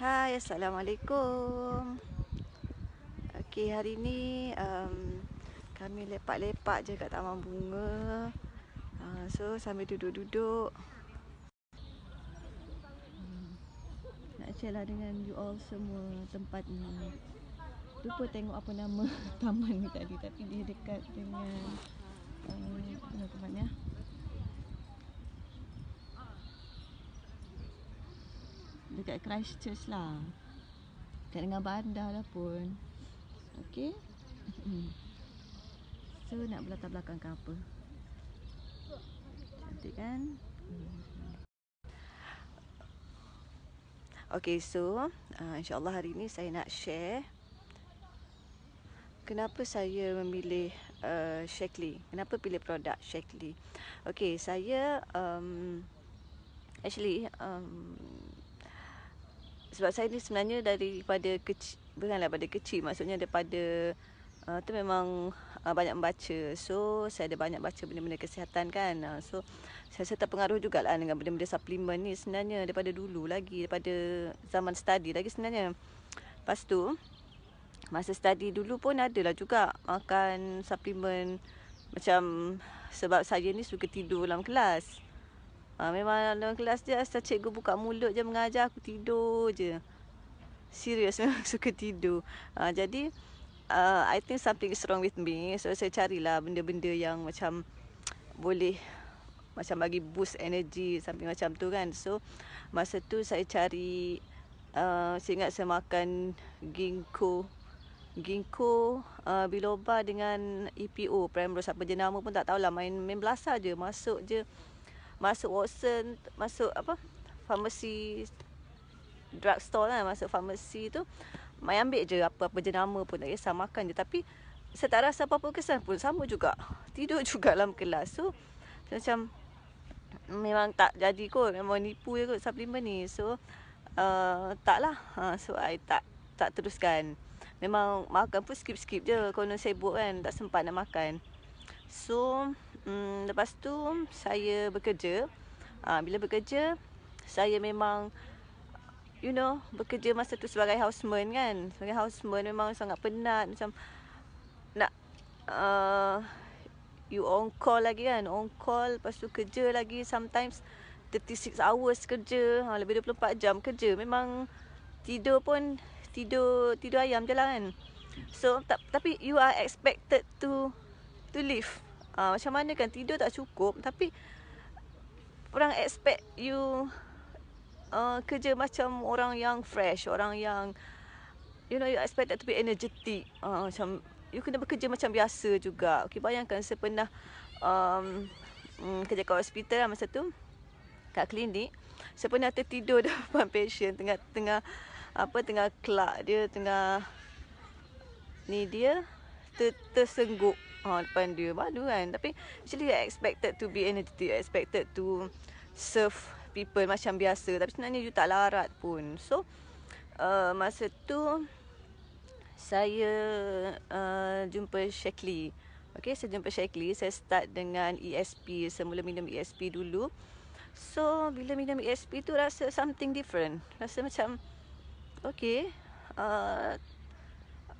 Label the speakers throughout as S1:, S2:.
S1: Hai, Assalamualaikum Okey, hari ni um, Kami lepak-lepak je kat Taman Bunga uh, So, sambil duduk-duduk hmm. Nak share lah dengan you all semua tempat ni Lupa tengok apa nama taman ni tadi Tapi dia dekat dengan dekat Christchurch lah Dekat dengan bandar lah pun Okay hmm. So nak belatar belakang kan apa Cantik kan hmm. Okay so uh, InsyaAllah hari ni saya nak share Kenapa saya memilih uh, Shackley Kenapa pilih produk Shackley Okay saya um, Actually um, sebab saya ni sebenarnya daripada kecil bukanlah pada kecil maksudnya daripada uh, tu memang uh, banyak membaca so saya ada banyak baca benda-benda kesihatan kan uh, so saya rasa terpengaruh jugalah dengan benda-benda suplemen ni sebenarnya daripada dulu lagi daripada zaman study lagi sebenarnya lepas tu masa study dulu pun adalah juga makan suplemen macam sebab saya ni suka tidur dalam kelas Ha, memang dalam kelas dia asal cikgu buka mulut je mengajar aku tidur je. Serius memang suka tidur. Ha, jadi uh, I think something is wrong with me. So saya carilah benda-benda yang macam boleh macam bagi boost energy something macam tu kan. So masa tu saya cari uh, saya ingat saya makan ginkgo ginkgo uh, biloba dengan EPO primrose apa je nama pun tak tahu lah, main main belasah je masuk je masuk Watson, masuk apa? Farmasi drugstore lah, masuk farmasi tu mai ambil je apa-apa jenama pun tak kisah makan je tapi saya tak rasa apa-apa kesan pun sama juga. Tidur juga dalam kelas. So macam memang tak jadi kot. Memang nipu je kot suplemen ni. So uh, taklah. Ha, so I tak tak teruskan. Memang makan pun skip-skip je. Kalau saya sibuk kan tak sempat nak makan. So Hmm, lepas tu saya bekerja. Ha, bila bekerja, saya memang you know, bekerja masa tu sebagai houseman kan. Sebagai houseman memang sangat penat macam nak uh, you on call lagi kan. On call lepas tu kerja lagi sometimes 36 hours kerja, ha, lebih 24 jam kerja. Memang tidur pun tidur tidur ayam je lah kan. So tapi you are expected to to live uh, macam mana kan tidur tak cukup tapi orang expect you uh, kerja macam orang yang fresh orang yang you know you expect that to be energetic uh, macam you kena bekerja macam biasa juga okey bayangkan saya pernah um, um, kerja kat hospital lah masa tu kat klinik saya pernah tertidur depan patient tengah tengah apa tengah kelak dia tengah ni dia ter, tersengguk Oh, depan dia malu kan. Tapi actually you expected to be entity. You expected to serve people macam biasa. Tapi sebenarnya you tak larat pun. So, uh, masa tu saya uh, jumpa Shekli. Okay, saya jumpa Shekli. Saya start dengan ESP. Saya mula minum ESP dulu. So, bila minum ESP tu rasa something different. Rasa macam, okay. Uh,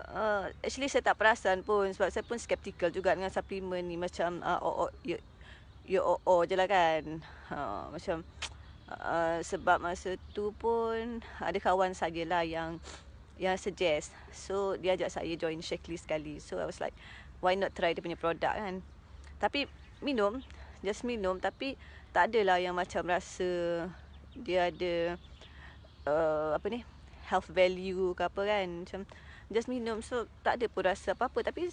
S1: uh, actually saya tak perasan pun sebab saya pun skeptical juga dengan suplemen ni macam uh, oh, oh, yo, yo oh, oh, je lah kan. Uh, macam uh, sebab masa tu pun ada kawan saya lah yang yang suggest. So dia ajak saya join Shakely sekali. So I was like why not try dia punya produk kan. Tapi minum, just minum tapi tak adalah yang macam rasa dia ada uh, apa ni health value ke apa kan macam uh, just minum so tak ada pun rasa apa-apa tapi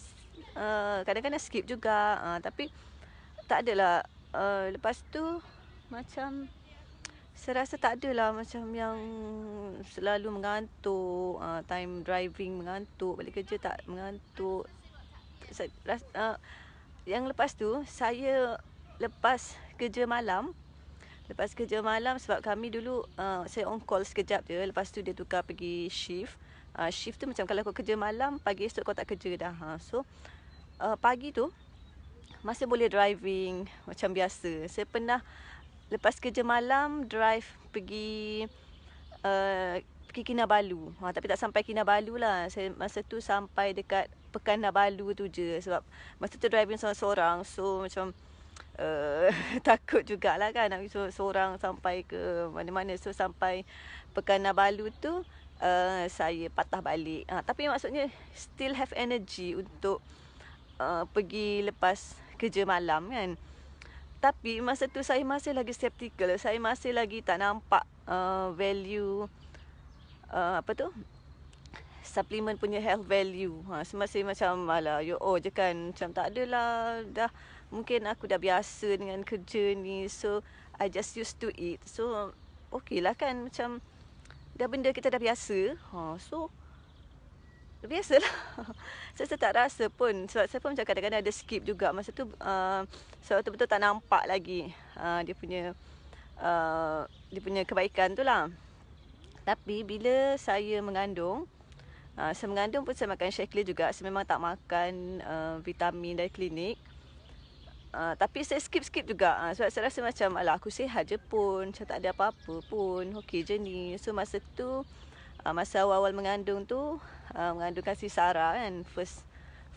S1: uh, kadang-kadang uh, skip juga uh, tapi tak adalah uh, lepas tu macam saya rasa tak adalah macam yang selalu mengantuk uh, time driving mengantuk balik kerja tak mengantuk saya, uh, yang lepas tu saya lepas kerja malam lepas kerja malam sebab kami dulu uh, saya on call sekejap je lepas tu dia tukar pergi shift uh, shift tu macam kalau kau kerja malam, pagi esok kau tak kerja dah. Ha. So, uh, pagi tu masih boleh driving macam biasa. Saya pernah lepas kerja malam drive pergi uh, pergi Kinabalu. Ha, tapi tak sampai Kinabalu lah. Saya masa tu sampai dekat Pekan Nabalu tu je. Sebab masa tu driving seorang-seorang. So macam uh, takut jugalah kan. Nak seorang sampai ke mana-mana. So sampai Pekan Nabalu tu uh, saya patah balik. Uh, tapi maksudnya still have energy untuk uh, pergi lepas kerja malam kan. Tapi masa tu saya masih lagi skeptical. Saya masih lagi tak nampak uh, value uh, apa tu? Supplement punya health value. Ha, masih macam malah yo oh je kan macam tak adalah dah mungkin aku dah biasa dengan kerja ni. So I just used to it. So okeylah kan macam dah benda kita dah biasa. Ha, so, biasalah. saya, saya tak rasa pun. Sebab saya pun macam kadang-kadang ada skip juga. Masa tu, uh, sebab betul-betul tak nampak lagi uh, dia punya uh, dia punya kebaikan tu lah. Tapi bila saya mengandung, uh, saya mengandung pun saya makan shake juga. Saya memang tak makan uh, vitamin dari klinik. Ah, tapi saya skip-skip juga uh, sebab saya rasa macam alah aku sihat je pun macam tak ada apa-apa pun okey je ni so masa tu uh, masa awal-awal mengandung tu uh, mengandung si Sarah kan first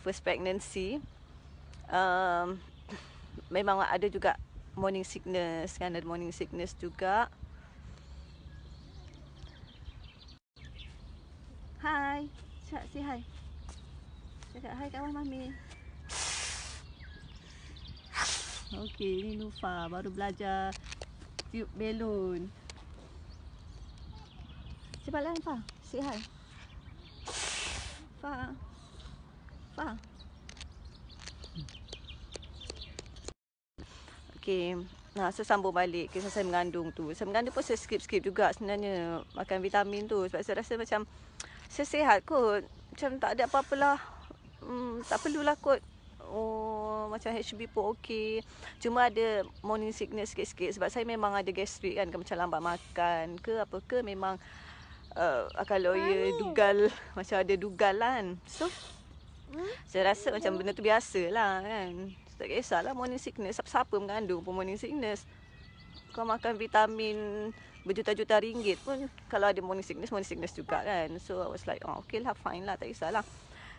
S1: first pregnancy um, memang ada juga morning sickness kan ada morning sickness juga Hai, cakap si hai. Cakap hai kawan mami. Okey, ni Nufa baru belajar tiup belon. Cepatlah Nufa, sihat. Nufa. Nufa. Okey, nah saya sambung balik kisah saya mengandung tu. Saya mengandung pun saya skip-skip juga sebenarnya makan vitamin tu sebab saya rasa macam saya sihat kot. Macam tak ada apa-apalah. Hmm, tak perlulah kot oh macam HB pun okey. Cuma ada morning sickness sikit-sikit sebab saya memang ada gastrik kan macam lambat makan ke apa ke memang uh, akan lawyer Hai. dugal macam ada dugalan. So hmm? saya rasa hmm. macam benda tu biasa lah kan. Tak kisahlah morning sickness. Siapa-siapa mengandung pun morning sickness. Kau makan vitamin berjuta-juta ringgit pun kalau ada morning sickness, morning sickness juga kan. So I was like, oh, okay lah, fine lah, tak kisahlah.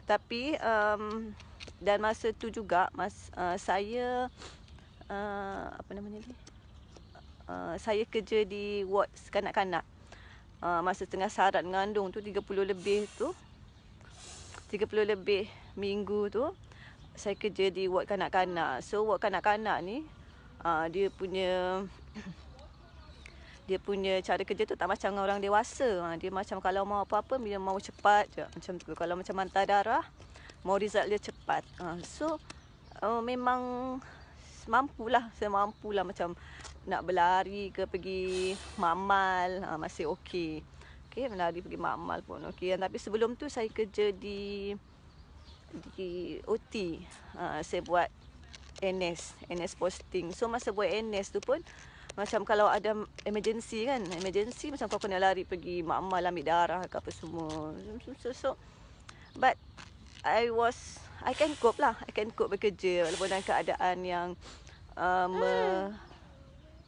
S1: Tapi um, dan masa tu juga mas uh, saya uh, apa namanya ni uh, saya kerja di ward kanak-kanak uh, masa tengah sarat mengandung tu 30 lebih tu 30 lebih minggu tu saya kerja di ward kanak-kanak so ward kanak-kanak ni uh, dia punya dia punya cara kerja tu tak macam dengan orang dewasa. Uh, dia macam kalau mau apa-apa, dia mau cepat je. Macam tu. Kalau macam hantar darah, mau result dia cepat. Uh, so uh, memang mampulah, saya mampulah macam nak berlari ke pergi mamal uh, masih okey. Okey, berlari pergi mamal pun okey. Tapi sebelum tu saya kerja di di OT. Uh, ha, saya buat NS, NS posting. So masa buat NS tu pun macam kalau ada emergency kan emergency macam kau kena lari pergi mamal ambil darah ke apa semua so, so, so. but I was I can cope lah I can cope bekerja Walaupun dalam keadaan yang um, uh,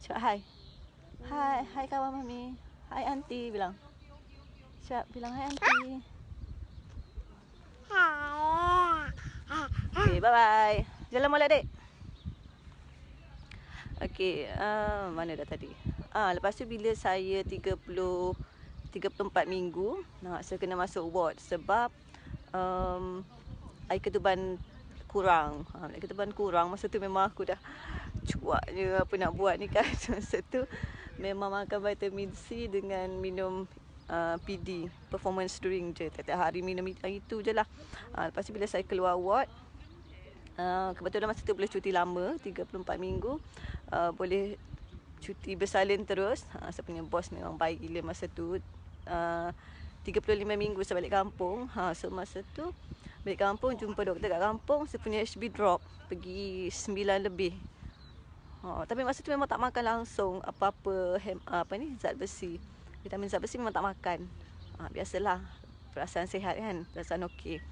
S1: Cakap hai Hai Hai kawan mami Hai aunty Bilang Cakap bilang hai aunty Okay bye bye Jalan mula adik Okay uh, Mana dah tadi Ah, lepas tu bila saya 30 34 minggu nak saya kena masuk ward sebab um, air ketuban kurang. Ha, air ketuban kurang. Masa tu memang aku dah cuaknya apa nak buat ni kan. Masa tu memang makan vitamin C dengan minum uh, PD. Performance drink je. Tiap-tiap hari minum itu je lah. Ha, lepas tu bila saya keluar ward, Uh, kebetulan masa tu boleh cuti lama 34 minggu uh, Boleh cuti bersalin terus uh, Saya punya bos memang baik gila masa tu uh, 35 minggu saya balik kampung. Ha, so masa tu balik kampung jumpa doktor kat kampung, saya punya HB drop pergi 9 lebih. Ha, tapi masa tu memang tak makan langsung apa-apa ah, apa ni zat besi. Vitamin zat besi memang tak makan. Ha, biasalah perasaan sihat kan, perasaan okey.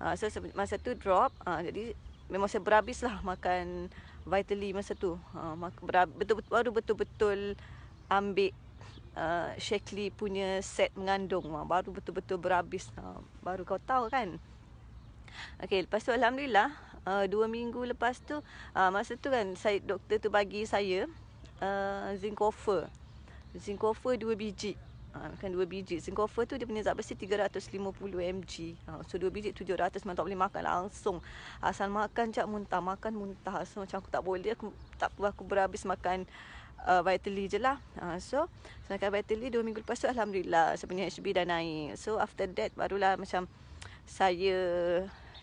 S1: Ha, so masa tu drop, ha, jadi memang saya berhabis lah makan Vitally masa tu. Ha, betul-betul, baru betul-betul ambil Uh, Shakely punya set mengandung uh, baru betul-betul berhabis uh, baru kau tahu kan okey lepas tu alhamdulillah uh, dua minggu lepas tu uh, masa tu kan saya doktor tu bagi saya uh, zinc offer zinc offer 2 biji ha, kan dua biji zinc offer tu dia punya zat besi 350 mg ha, so dua biji 700 memang tak boleh makan langsung asal makan cak muntah makan muntah so macam aku tak boleh aku tak perlu aku berhabis makan uh, vitally je lah. Uh, so, sedangkan vitally 2 minggu lepas tu Alhamdulillah sebenarnya HB dah naik. So, after that barulah macam saya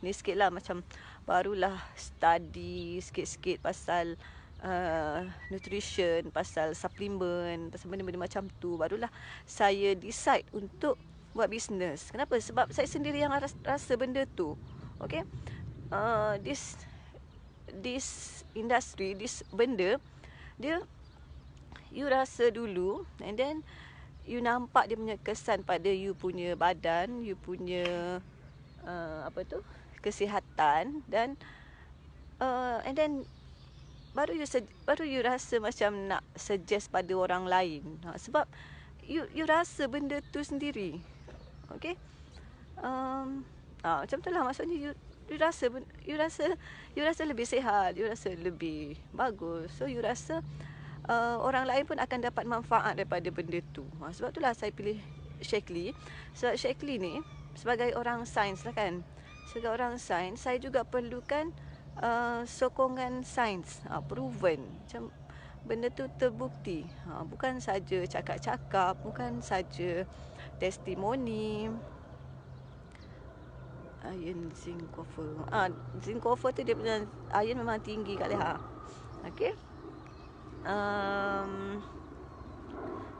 S1: ni sikit lah macam barulah study sikit-sikit pasal uh, nutrition, pasal supplement, pasal benda-benda macam tu. Barulah saya decide untuk buat bisnes. Kenapa? Sebab saya sendiri yang rasa benda tu. Okay? Uh, this this industry, this benda, dia you rasa dulu and then you nampak dia punya kesan pada you punya badan, you punya uh, apa tu? kesihatan dan uh, and then baru you baru you rasa macam nak suggest pada orang lain. Ha, sebab you you rasa benda tu sendiri. Okay? Um, ha, macam tu lah maksudnya you you rasa you rasa you rasa lebih sihat, you rasa lebih bagus. So you rasa uh, orang lain pun akan dapat manfaat daripada benda tu. Ha, sebab itulah saya pilih Shakely. Sebab Shakely ni sebagai orang sains lah kan. Sebagai orang sains, saya juga perlukan uh, sokongan sains. Ha, proven. Macam benda tu terbukti. Ha, bukan saja cakap-cakap, bukan saja testimoni. Iron zinc coffer. Ah, ha, zinc coffer tu dia punya iron memang tinggi kat leha. Okey um,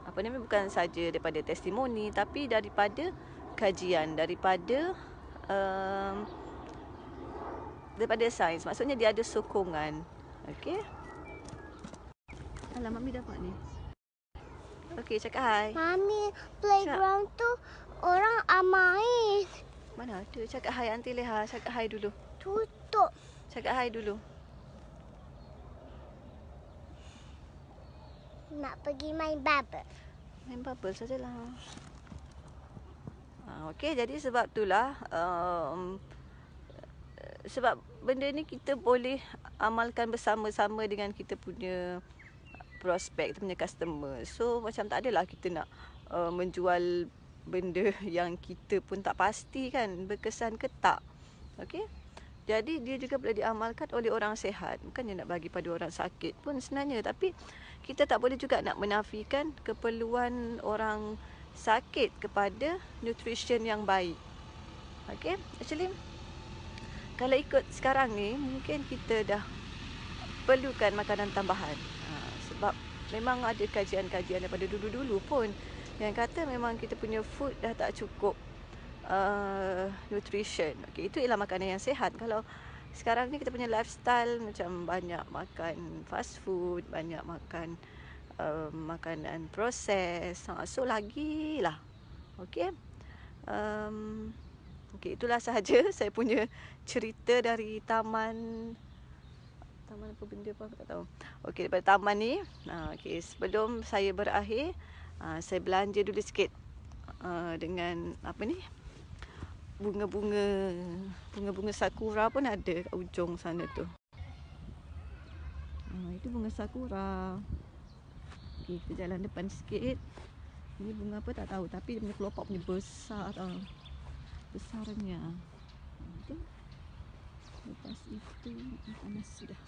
S1: apa namanya bukan saja daripada testimoni tapi daripada kajian daripada um, daripada sains maksudnya dia ada sokongan okey alah mami dapat ni okey cakap hai mami playground cakap. tu orang amain mana ada cakap hai auntie leha cakap hai dulu tutup cakap hai dulu nak pergi main bubble. Main bubble sajalah. Ha, okey, jadi sebab itulah um, sebab benda ni kita boleh amalkan bersama-sama dengan kita punya prospek, punya customer. So macam tak adalah kita nak uh, menjual benda yang kita pun tak pasti kan berkesan ke tak. Okey. Jadi dia juga boleh diamalkan oleh orang sehat. Bukannya nak bagi pada orang sakit pun sebenarnya tapi kita tak boleh juga nak menafikan keperluan orang sakit kepada nutrition yang baik. Okay, actually kalau ikut sekarang ni mungkin kita dah perlukan makanan tambahan ha, sebab memang ada kajian-kajian daripada dulu-dulu pun yang kata memang kita punya food dah tak cukup uh, nutrition. Okay, itu ialah makanan yang sehat. Kalau sekarang ni kita punya lifestyle macam banyak makan fast food, banyak makan uh, makanan proses. Ha, so lagi lah. Okay. Um, okay, itulah sahaja saya punya cerita dari taman taman apa benda apa aku tak tahu. Okay, daripada taman ni. Ha, okay, sebelum saya berakhir ha, saya belanja dulu sikit uh, dengan apa ni? bunga-bunga bunga-bunga sakura pun ada kat ujung sana tu. Ha, itu bunga sakura. Okay, kita jalan depan sikit. Ini bunga apa tak tahu tapi dia punya kelopak punya besar tau. Ah. Besarnya. Ah, Lepas itu panas sudah.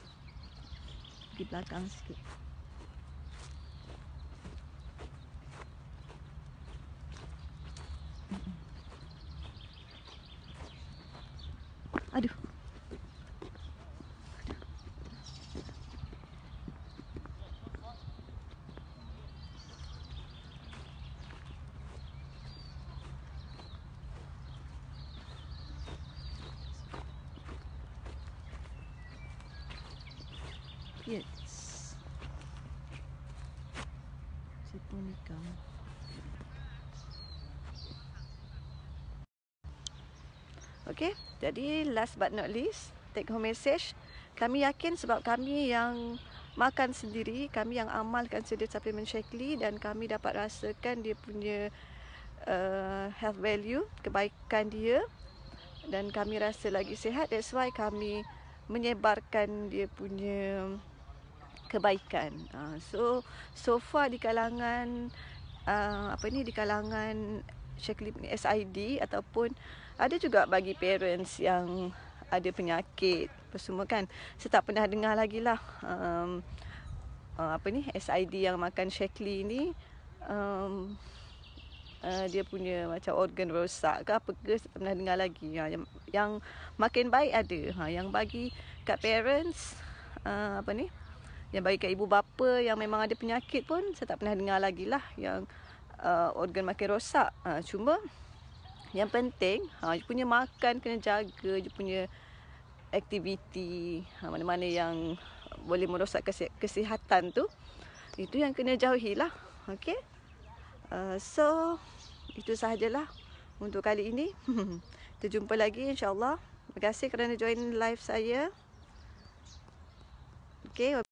S1: Di belakang sikit. si Tunicam. Okay, jadi last but not least, take home message. Kami yakin sebab kami yang makan sendiri, kami yang amalkan sedia supplement Shackley dan kami dapat rasakan dia punya uh, health value, kebaikan dia dan kami rasa lagi sihat. That's why kami menyebarkan dia punya kebaikan. Uh, so so far di kalangan uh, apa ni di kalangan Sheklip ni SID ataupun ada juga bagi parents yang ada penyakit apa semua kan. Saya tak pernah dengar lagi lah um, uh, apa ni SID yang makan Shekli ni um, uh, dia punya macam organ rosak ke apa ke saya tak pernah dengar lagi. Ha, yang, yang makin baik ada. Ha, yang bagi kat parents uh, apa ni yang bagi kat ibu bapa yang memang ada penyakit pun saya tak pernah dengar lagi lah yang uh, organ makin rosak uh, cuma yang penting ha, you punya makan kena jaga you punya aktiviti ha, mana-mana yang boleh merosak kesi- kesihatan tu itu yang kena jauhilah okey uh, so itu sahajalah untuk kali ini kita jumpa lagi insyaallah terima kasih kerana join live saya Okay.